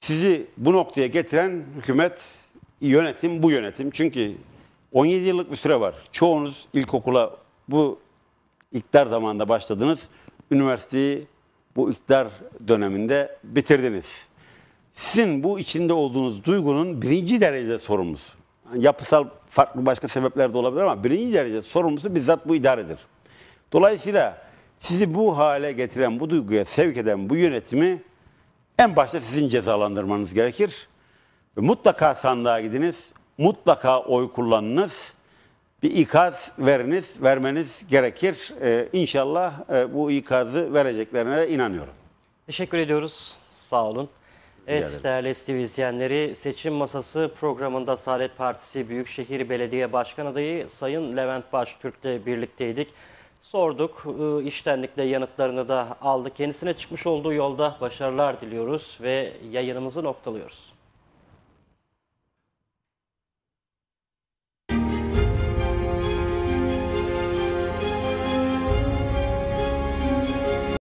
sizi bu noktaya getiren hükümet, yönetim bu yönetim. Çünkü 17 yıllık bir süre var. Çoğunuz ilkokula bu iktidar zamanında başladınız. Üniversiteyi bu iktidar döneminde bitirdiniz. Sizin bu içinde olduğunuz duygunun birinci derecede sorumlusu. Yapısal farklı başka sebepler de olabilir ama birinci derece sorumlusu bizzat bu idaredir. Dolayısıyla sizi bu hale getiren, bu duyguya sevk eden bu yönetimi en başta sizin cezalandırmanız gerekir. ve Mutlaka sandığa gidiniz mutlaka oy kullanınız. Bir ikaz veriniz, vermeniz gerekir. Ee, inşallah e, bu ikazı vereceklerine de inanıyorum. Teşekkür ediyoruz. Sağ olun. Evet değerli STV izleyenleri seçim masası programında Saadet Partisi Büyükşehir Belediye Başkan Adayı Sayın Levent Baştürk'le birlikteydik. Sorduk, e, iştenlikle yanıtlarını da aldı. Kendisine çıkmış olduğu yolda başarılar diliyoruz ve yayınımızı noktalıyoruz.